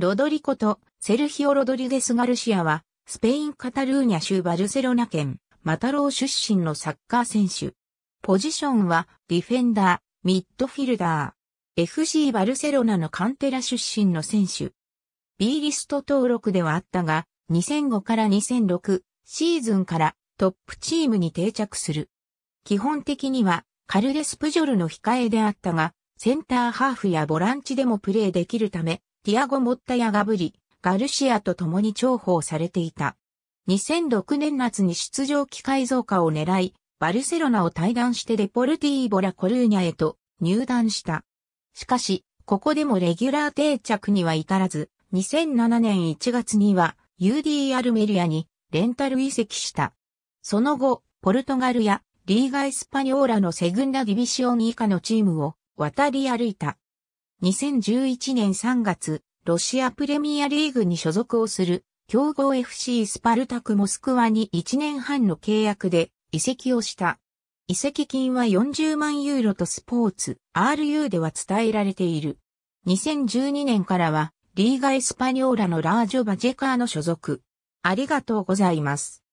ロドリコとセルヒオ・ロドリゲス・ガルシアは、スペイン・カタルーニャ州バルセロナ県、マタロー出身のサッカー選手。ポジションは、ディフェンダー、ミッドフィルダー。FC バルセロナのカンテラ出身の選手。B リスト登録ではあったが、2005から2006シーズンからトップチームに定着する。基本的にはカルデス・プジョルの控えであったが、センターハーフやボランチでもプレーできるため、ティアゴ・モッタやガブリ、ガルシアと共に重宝されていた。2006年夏に出場機会増加を狙い、バルセロナを退団してデポルティーボラコルーニャへと入団した。しかし、ここでもレギュラー定着には至らず、2007年1月には UD アルメリアにレンタル移籍した。その後、ポルトガルやリーガ・エスパニョーラのセグンダ・ディビシオン以下のチームを渡り歩いた。2011年3月、ロシアプレミアリーグに所属をする、強豪 FC スパルタクモスクワに1年半の契約で移籍をした。移籍金は40万ユーロとスポーツ、RU では伝えられている。2012年からは、リーガ・エスパニョーラのラージョ・バジェカーの所属。ありがとうございます。